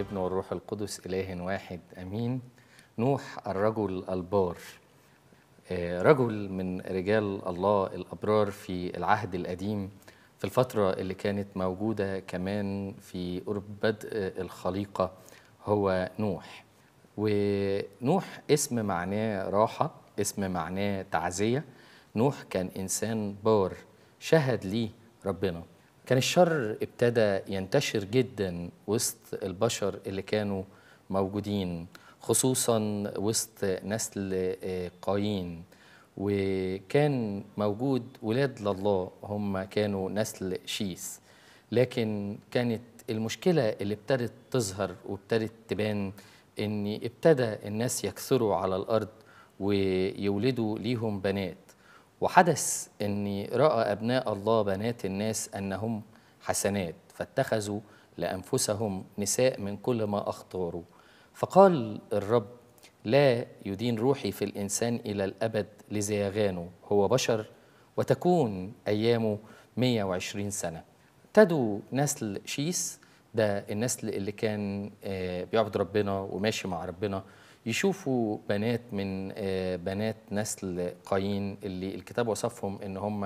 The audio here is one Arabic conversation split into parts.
والابن والروح القدس إله واحد أمين نوح الرجل البار آه، رجل من رجال الله الأبرار في العهد القديم في الفترة اللي كانت موجودة كمان في قرب بدء الخليقة هو نوح ونوح اسم معناه راحة اسم معناه تعزية نوح كان إنسان بار شهد ليه ربنا كان الشر ابتدى ينتشر جدا وسط البشر اللي كانوا موجودين خصوصا وسط نسل آه، قايين وكان موجود ولاد لله هم كانوا نسل شيس لكن كانت المشكلة اللي ابتدت تظهر وابتدت تبان ان ابتدى الناس يكثروا على الأرض ويولدوا ليهم بنات وحدث أن رأى أبناء الله بنات الناس أنهم حسنات فاتخذوا لأنفسهم نساء من كل ما أخطاروا فقال الرب لا يدين روحي في الإنسان إلى الأبد لزيغانه هو بشر وتكون أيامه 120 سنة تدوا نسل شيس ده النسل اللي كان آه، بيعبد ربنا وماشي مع ربنا يشوفوا بنات من آه، بنات نسل قايين اللي الكتاب وصفهم ان هم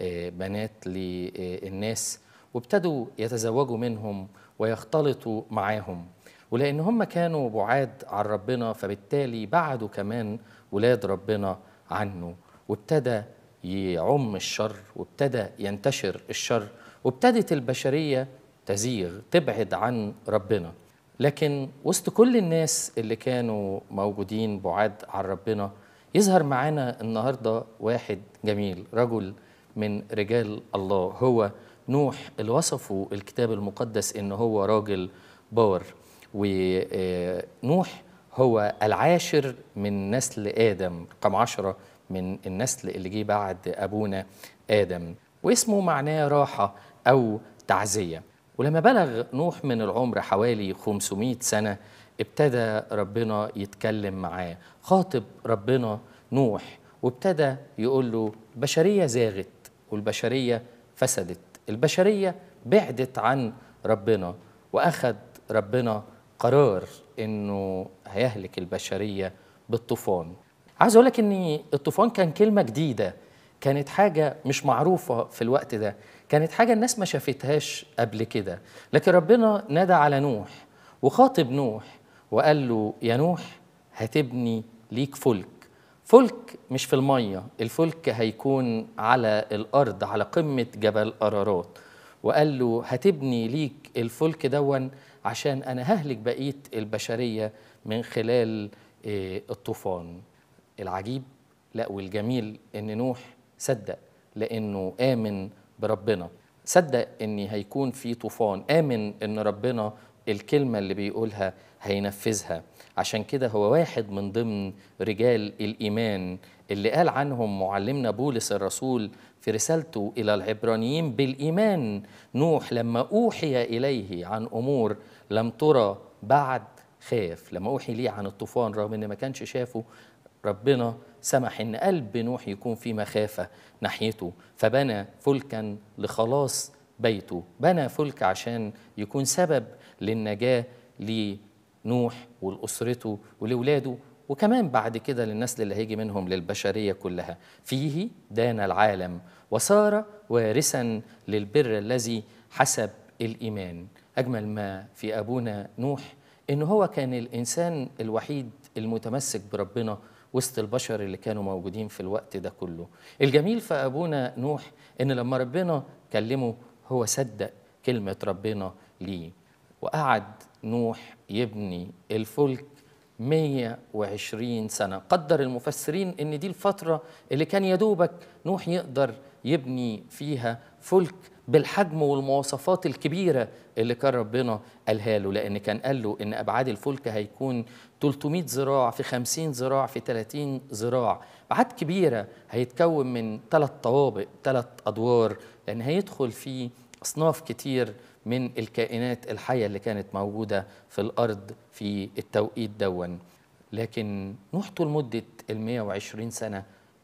آه، بنات للناس وابتدوا يتزوجوا منهم ويختلطوا معاهم ولان هم كانوا بعاد عن ربنا فبالتالي بعدوا كمان ولاد ربنا عنه وابتدى يعم الشر وابتدى ينتشر الشر وابتدت البشريه تزيغ تبعد عن ربنا لكن وسط كل الناس اللي كانوا موجودين بعاد عن ربنا يظهر معانا النهارده واحد جميل رجل من رجال الله هو نوح اللي وصفه الكتاب المقدس ان هو راجل بار ونوح آه، هو العاشر من نسل ادم رقم عشرة من النسل اللي جه بعد ابونا ادم واسمه معناه راحه او تعزيه ولما بلغ نوح من العمر حوالي 500 سنة ابتدى ربنا يتكلم معاه خاطب ربنا نوح وابتدى يقول له بشرية زاغت والبشرية فسدت البشرية بعدت عن ربنا وأخذ ربنا قرار انه هيهلك البشريه بالطوفان عايز اقول لك ان الطوفان كان كلمه جديده كانت حاجة مش معروفة في الوقت ده كانت حاجة الناس ما شافتهاش قبل كده لكن ربنا نادى على نوح وخاطب نوح وقال له يا نوح هتبني ليك فلك فلك مش في المية الفلك هيكون على الأرض على قمة جبل أرارات وقال له هتبني ليك الفلك دون عشان أنا ههلك بقية البشرية من خلال آه، الطوفان العجيب لا والجميل ان نوح صدق لانه امن بربنا صدق ان هيكون في طوفان امن ان ربنا الكلمه اللي بيقولها هينفذها عشان كده هو واحد من ضمن رجال الايمان اللي قال عنهم معلمنا بولس الرسول في رسالته الى العبرانيين بالايمان نوح لما اوحي اليه عن امور لم ترى بعد خاف لما اوحي ليه عن الطوفان رغم ان ما كانش شافه ربنا سمح ان قلب نوح يكون في مخافه ناحيته فبنى فلكا لخلاص بيته بنى فلك عشان يكون سبب للنجاه لنوح ولاسرته ولاولاده وكمان بعد كده للنسل اللي هيجي منهم للبشريه كلها فيه دان العالم وصار وارثا للبر الذي حسب الايمان اجمل ما في ابونا نوح ان هو كان الانسان الوحيد المتمسك بربنا وسط البشر اللي كانوا موجودين في الوقت ده كله الجميل في أبونا نوح إن لما ربنا كلمه هو صدق كلمة ربنا ليه وقعد نوح يبني الفلك 120 سنة قدر المفسرين أن دي الفترة اللي كان يدوبك نوح يقدر يبني فيها فلك بالحجم والمواصفات الكبيرة اللي كان ربنا قالها له لأن كان قال له إن أبعاد الفلك هيكون 300 ذراع في 50 ذراع في 30 ذراع أبعاد كبيرة هيتكون من ثلاث طوابق ثلاث أدوار لأن هيدخل فيه أصناف كتير من الكائنات الحية اللي كانت موجودة في الأرض في التوقيت دون لكن نوح طول مدة ال 120 سنة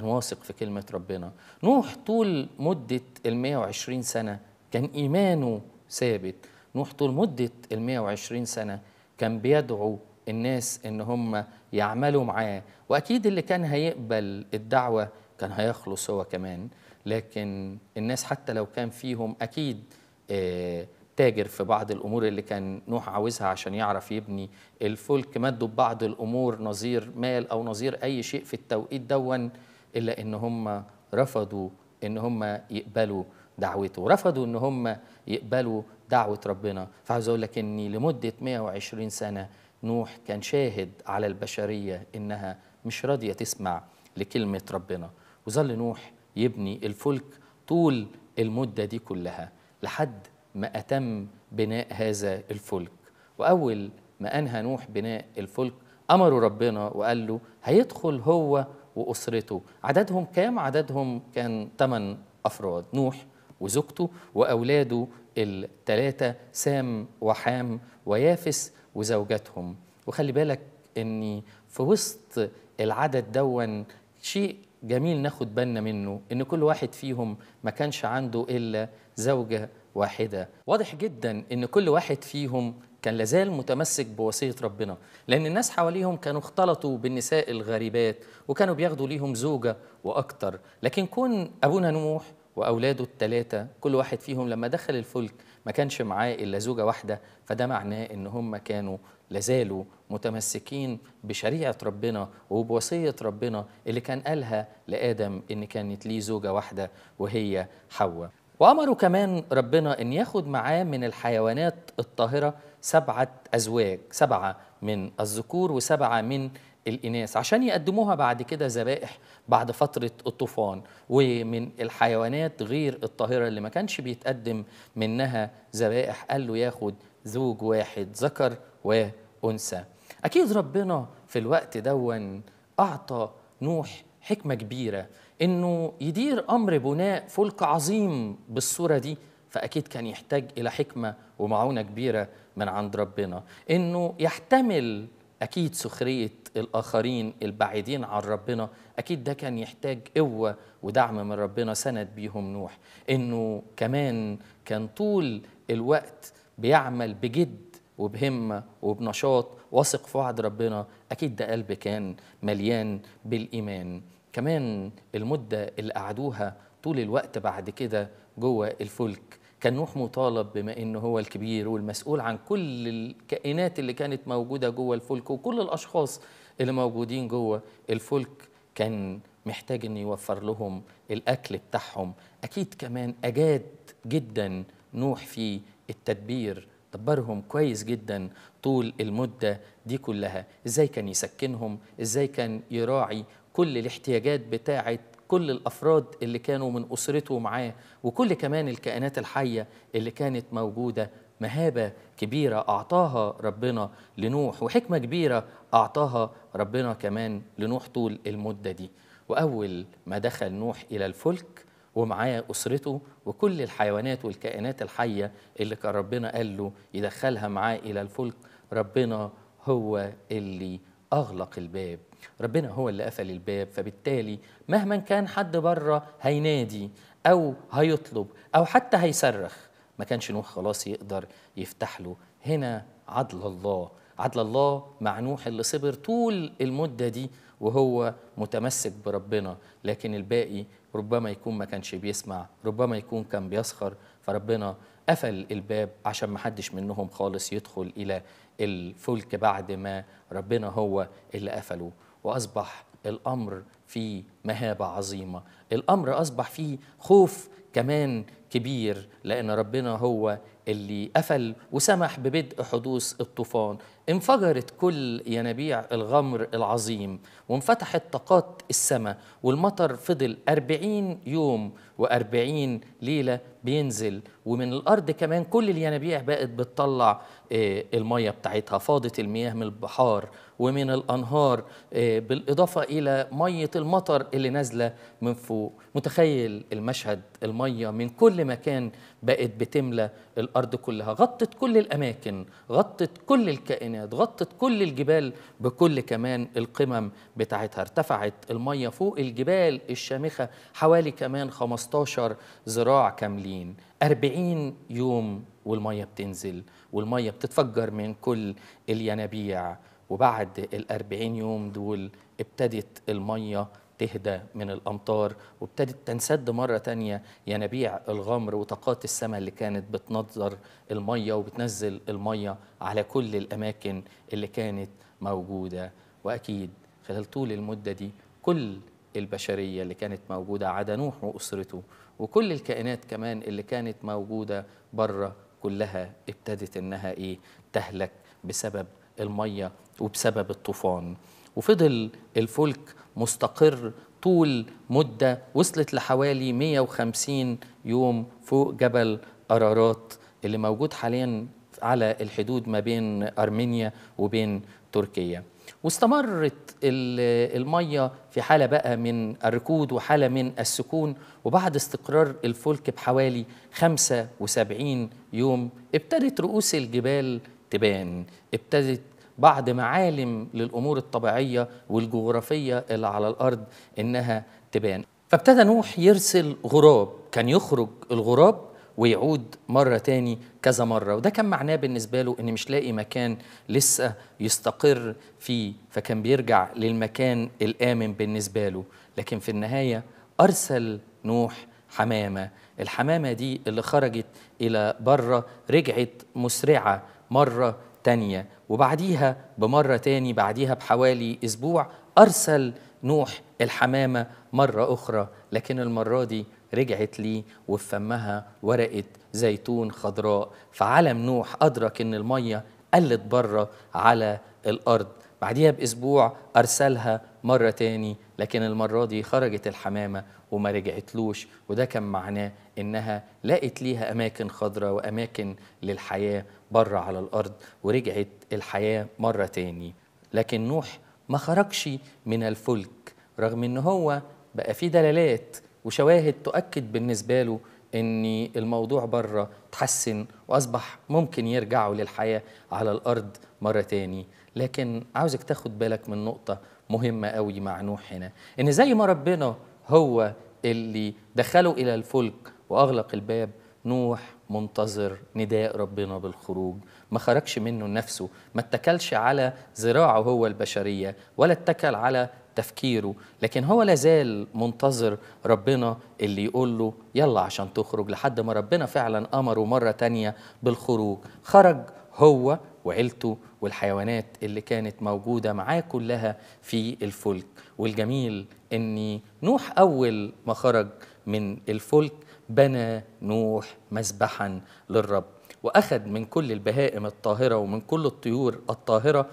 كان واثق في كلمة ربنا نوح طول مدة ال 120 سنة كان إيمانه ثابت نوح طول مدة ال 120 سنة كان بيدعو الناس إن هم يعملوا معاه وأكيد اللي كان هيقبل الدعوة كان هيخلص هو كمان لكن الناس حتى لو كان فيهم أكيد آه تاجر في بعض الامور اللي كان نوح عاوزها عشان يعرف يبني الفلك مدوا ببعض الامور نظير مال او نظير اي شيء في التوقيت دون الا ان هم رفضوا ان هم يقبلوا دعوته رفضوا ان هم يقبلوا دعوه ربنا فعاوز اقول لك ان لمده 120 سنه نوح كان شاهد على البشريه انها مش راضيه تسمع لكلمه ربنا وظل نوح يبني الفلك طول المده دي كلها لحد ما اتم بناء هذا الفلك واول ما انهى نوح بناء الفلك امره ربنا وقال له هيدخل هو وأسرته عددهم كام؟ عددهم كان 8 أفراد نوح وزوجته وأولاده الثلاثة سام وحام ويافس وزوجاتهم وخلي بالك ان في وسط العدد دون شيء جميل ناخد بالنا منه ان كل واحد فيهم ما كانش عنده الا زوجه واحده واضح جدا ان كل واحد فيهم كان لازال متمسك بوصية ربنا لأن الناس حواليهم كانوا اختلطوا بالنساء الغريبات وكانوا بياخدوا ليهم زوجة وأكتر لكن كون أبونا نوح وأولاده الثلاثة كل واحد فيهم لما دخل الفلك ما كانش معاه إلا زوجة واحدة فده معناه إن هم كانوا لازالوا متمسكين بشريعة ربنا وبوصية ربنا اللي كان قالها لآدم إن كانت ليه زوجة واحدة وهي حواء وأمره كمان ربنا أن ياخد معاه من الحيوانات الطاهرة سبعة أزواج سبعة من الذكور وسبعة من الإناث عشان يقدموها بعد كده ذبائح بعد فترة الطوفان ومن الحيوانات غير الطاهرة اللي ما كانش بيتقدم منها ذبائح قال له ياخد زوج واحد ذكر وأنثى أكيد ربنا في الوقت دون أعطى نوح حكمة كبيرة إنه يدير أمر بناء فلك عظيم بالصورة دي فأكيد كان يحتاج إلى حكمة ومعونة كبيرة من عند ربنا انه يحتمل اكيد سخريه الاخرين البعيدين عن ربنا اكيد ده كان يحتاج قوه ودعم من ربنا سند بيهم نوح انه كمان كان طول الوقت بيعمل بجد وبهمه وبنشاط واثق في وعد ربنا اكيد ده قلب كان مليان بالايمان كمان المده اللي قعدوها طول الوقت بعد كده جوه الفلك كان نوح مطالب بما انه هو الكبير والمسؤول عن كل الكائنات اللي كانت موجوده جوه الفلك وكل الاشخاص اللي موجودين جوه الفلك كان محتاج ان يوفر لهم الاكل بتاعهم اكيد كمان اجاد جدا نوح في التدبير دبرهم كويس جدا طول المدة دي كلها ازاي كان يسكنهم ازاي كان يراعي كل الاحتياجات بتاعة كل الأفراد اللي كانوا من أسرته معاه وكل كمان الكائنات الحية اللي كانت موجودة مهابة كبيرة أعطاها ربنا لنوح وحكمة كبيرة أعطاها ربنا كمان لنوح طول المدة دي وأول ما دخل نوح إلى الفلك ومعاه أسرته وكل الحيوانات والكائنات الحية اللي كان ربنا قال له يدخلها معاه إلى الفلك ربنا هو اللي أغلق الباب ربنا هو اللي قفل الباب فبالتالي مهما كان حد بره هينادي او هيطلب او حتى هيصرخ ما كانش نوح خلاص يقدر يفتح له هنا عدل الله عدل الله مع نوح اللي صبر طول المدة دي وهو متمسك بربنا لكن الباقي ربما يكون ما كانش بيسمع ربما يكون كان بيسخر فربنا قفل الباب عشان ما حدش منهم خالص يدخل إلى الفلك بعد ما ربنا هو اللي قفله وأصبح الأمر في مهابة عظيمة الأمر أصبح فيه خوف كمان كبير لأن ربنا هو اللي قفل وسمح ببدء حدوث الطوفان انفجرت كل ينابيع الغمر العظيم وانفتحت طاقات السماء والمطر فضل أربعين يوم وأربعين ليلة بينزل ومن الارض كمان كل الينابيع بقت بتطلع آه، الميه بتاعتها فاضت المياه من البحار ومن الانهار آه، بالاضافه الى ميه المطر اللي نازله من فوق متخيل المشهد الميه من كل مكان بقت بتملى الارض كلها غطت كل الاماكن غطت كل الكائنات غطت كل الجبال بكل كمان القمم بتاعتها ارتفعت الميه فوق الجبال الشامخه حوالي كمان 15 ذراع كاملين 40 أربعين يوم والمية بتنزل والمية بتتفجر من كل الينابيع وبعد الأربعين يوم دول ابتدت المية تهدى من الأمطار وابتدت تنسد مرة تانية ينابيع الغمر وطاقات السماء اللي كانت بتنظر المية وبتنزل المية على كل الأماكن اللي كانت موجودة وأكيد خلال طول المدة دي كل البشرية اللي كانت موجودة عدا نوح وأسرته وكل الكائنات كمان اللي كانت موجودة بره كلها ابتدت إنها إيه تهلك بسبب المية وبسبب الطوفان وفضل الفلك مستقر طول مدة وصلت لحوالي 150 يوم فوق جبل أرارات اللي موجود حاليا على الحدود ما بين أرمينيا وبين تركيا واستمرت المية في حالة بقى من الركود وحالة من السكون وبعد استقرار الفلك بحوالي 75 يوم ابتدت رؤوس الجبال تبان ابتدت بعض معالم للأمور الطبيعية والجغرافية اللي على الأرض إنها تبان فابتدى نوح يرسل غراب كان يخرج الغراب ويعود مرة تاني كذا مرة وده كان معناه بالنسبة له إن مش لاقي مكان لسه يستقر فيه فكان بيرجع للمكان الآمن بالنسبة له لكن في النهاية أرسل نوح حمامة الحمامة دي اللي خرجت إلى بره رجعت مسرعة مرة تانية وبعديها بمرة تاني بعديها بحوالي أسبوع أرسل نوح الحمامة مرة أخرى لكن المرة دي رجعت لي وفي فمها ورقة زيتون خضراء فعلم نوح أدرك إن المية قلت بره على الأرض بعديها بأسبوع أرسلها مرة تاني لكن المرة دي خرجت الحمامة وما رجعتلوش وده كان معناه إنها لقت ليها أماكن خضراء وأماكن للحياة بره على الأرض ورجعت الحياة مرة تاني لكن نوح ما خرجش من الفلك رغم إن هو بقى في دلالات وشواهد تؤكد بالنسبة له أن الموضوع بره تحسن وأصبح ممكن يرجعوا للحياة على الأرض مرة تاني لكن عاوزك تاخد بالك من نقطة مهمة قوي مع نوح هنا إن زي ما ربنا هو اللي دخله إلى الفلك وأغلق الباب نوح منتظر نداء ربنا بالخروج ما خرجش منه نفسه ما اتكلش على ذراعه هو البشرية ولا اتكل على تفكيره لكن هو لازال منتظر ربنا اللي يقول له يلا عشان تخرج لحد ما ربنا فعلا أمره مرة تانية بالخروج خرج هو وعيلته والحيوانات اللي كانت موجودة معاه كلها في الفلك والجميل أن نوح أول ما خرج من الفلك بنى نوح مذبحا للرب وأخذ من كل البهائم الطاهرة ومن كل الطيور الطاهرة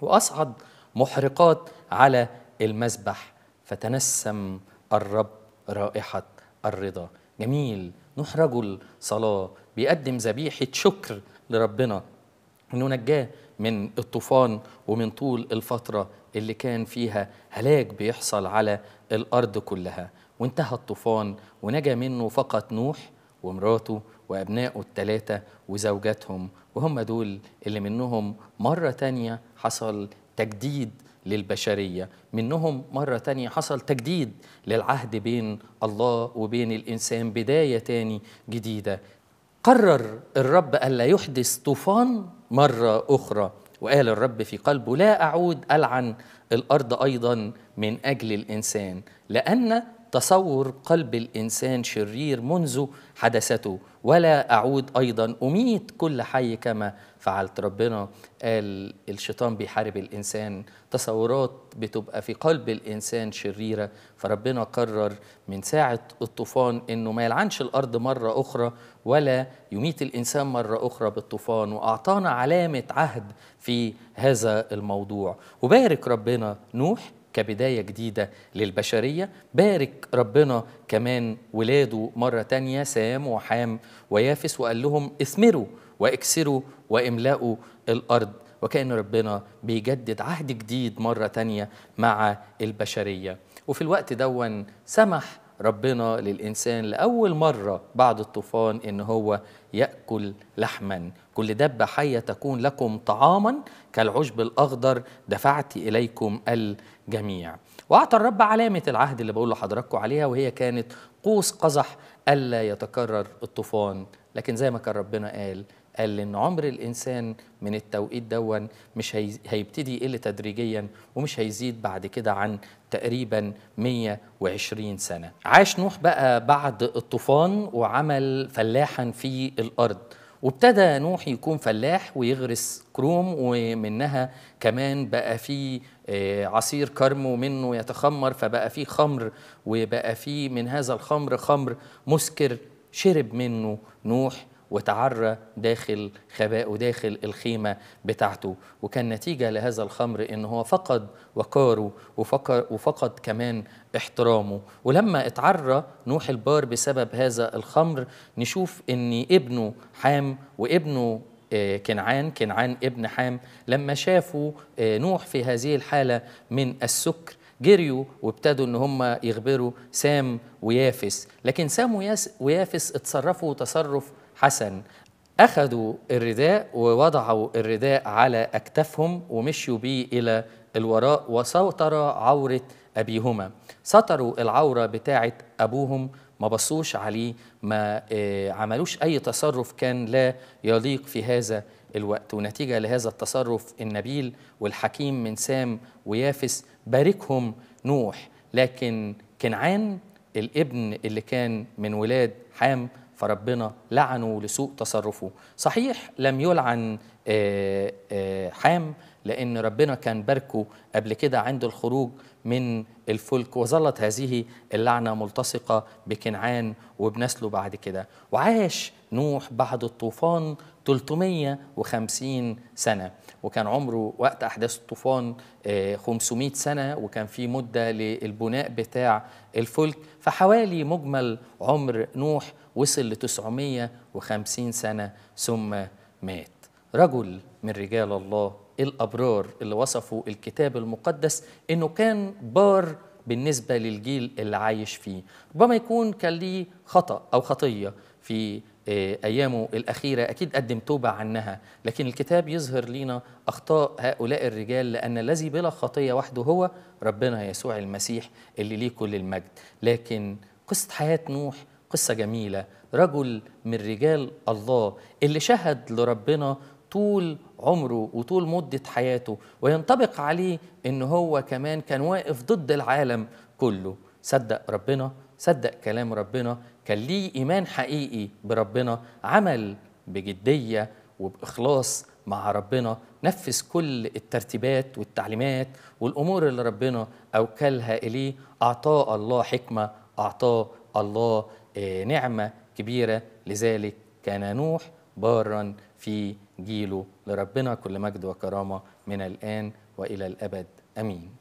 وأصعد محرقات على المذبح فتنسم الرب رائحة الرضا جميل نوح رجل صلاة بيقدم ذبيحة شكر لربنا انه نجاه من الطوفان ومن طول الفترة اللي كان فيها هلاك بيحصل على الأرض كلها وانتهى الطوفان ونجا منه فقط نوح ومراته وأبنائه الثلاثة وزوجاتهم وهم دول اللي منهم مرة تانية حصل تجديد للبشرية منهم مرة تانية حصل تجديد للعهد بين الله وبين الإنسان بداية تاني جديدة قرر الرب ألا يحدث طوفان مرة أخرى وقال الرب في قلبه لا أعود ألعن الأرض أيضا من أجل الإنسان لأن تصور قلب الإنسان شرير منذ حدثته ولا أعود أيضا أميت كل حي كما فعلت ربنا قال الشيطان بيحارب الإنسان تصورات بتبقى في قلب الإنسان شريرة فربنا قرر من ساعة الطوفان أنه ما يلعنش الأرض مرة أخرى ولا يميت الإنسان مرة أخرى بالطوفان وأعطانا علامة عهد في هذا الموضوع وبارك ربنا نوح كبداية جديدة للبشرية بارك ربنا كمان ولاده مرة تانية سام وحام ويافس وقال لهم اثمروا واكسروا واملأوا الأرض وكأن ربنا بيجدد عهد جديد مرة تانية مع البشرية وفي الوقت دون سمح ربنا للإنسان لأول مرة بعد الطوفان إن هو يأكل لحما كل دابة حية تكون لكم طعاما كالعشب الأخضر دفعت إليكم الجميع وأعطى الرب علامة العهد اللي بقول لحضراتكم عليها وهي كانت قوس قزح ألا يتكرر الطوفان لكن زي ما كان ربنا قال قال ان عمر الانسان من التوقيت دون مش هي... هيبتدي يقل تدريجيا ومش هيزيد بعد كده عن تقريبا 120 سنه. عاش نوح بقى بعد الطوفان وعمل فلاحا في الارض وابتدى نوح يكون فلاح ويغرس كروم ومنها كمان بقى فيه آه، عصير كرم ومنه يتخمر فبقى فيه خمر وبقى فيه من هذا الخمر خمر مسكر شرب منه نوح وتعرى داخل خبائه داخل الخيمة بتاعته وكان نتيجة لهذا الخمر إن هو فقد وقاره وفقد كمان احترامه ولما اتعرى نوح البار بسبب هذا الخمر نشوف إن ابنه حام وابنه آه، كنعان كنعان ابن حام لما شافوا آه، نوح في هذه الحالة من السكر جريوا وابتدوا ان هم يخبروا سام ويافس لكن سام ويافس اتصرفوا تصرف حسن أخذوا الرداء ووضعوا الرداء على أكتافهم ومشوا به إلى الوراء وسطر عورة أبيهما سطروا العورة بتاعة أبوهم ما بصوش عليه ما آه، عملوش أي تصرف كان لا يليق في هذا الوقت ونتيجة لهذا التصرف النبيل والحكيم من سام ويافس باركهم نوح لكن كنعان الابن اللي كان من ولاد حام فربنا لعنه لسوء تصرفه صحيح لم يلعن آه، آه، حام لأن ربنا كان باركه قبل كده عند الخروج من الفلك وظلت هذه اللعنة ملتصقة بكنعان وبنسله بعد كده وعاش نوح بعد الطوفان 350 سنة وكان عمره وقت أحداث الطوفان 500 آه، سنة وكان في مدة للبناء بتاع الفلك فحوالي مجمل عمر نوح وصل ل 950 سنة ثم مات رجل من رجال الله الأبرار اللي وصفوا الكتاب المقدس إنه كان بار بالنسبة للجيل اللي عايش فيه ربما يكون كان ليه خطأ أو خطية في آه، أيامه الأخيرة أكيد قدم توبة عنها لكن الكتاب يظهر لنا أخطاء هؤلاء الرجال لأن الذي بلا خطية وحده هو ربنا يسوع المسيح اللي ليه كل المجد لكن قصة حياة نوح قصة جميلة رجل من رجال الله اللي شهد لربنا طول عمره وطول مدة حياته وينطبق عليه إن هو كمان كان واقف ضد العالم كله صدق ربنا صدق كلام ربنا كان ليه إيمان حقيقي بربنا عمل بجدية وبإخلاص مع ربنا نفذ كل الترتيبات والتعليمات والأمور اللي ربنا أوكلها إليه أعطاه الله حكمة أعطاه الله آه، نعمة كبيرة لذلك كان نوح بارا في جيله لربنا كل مجد وكرامة من الآن وإلى الأبد أمين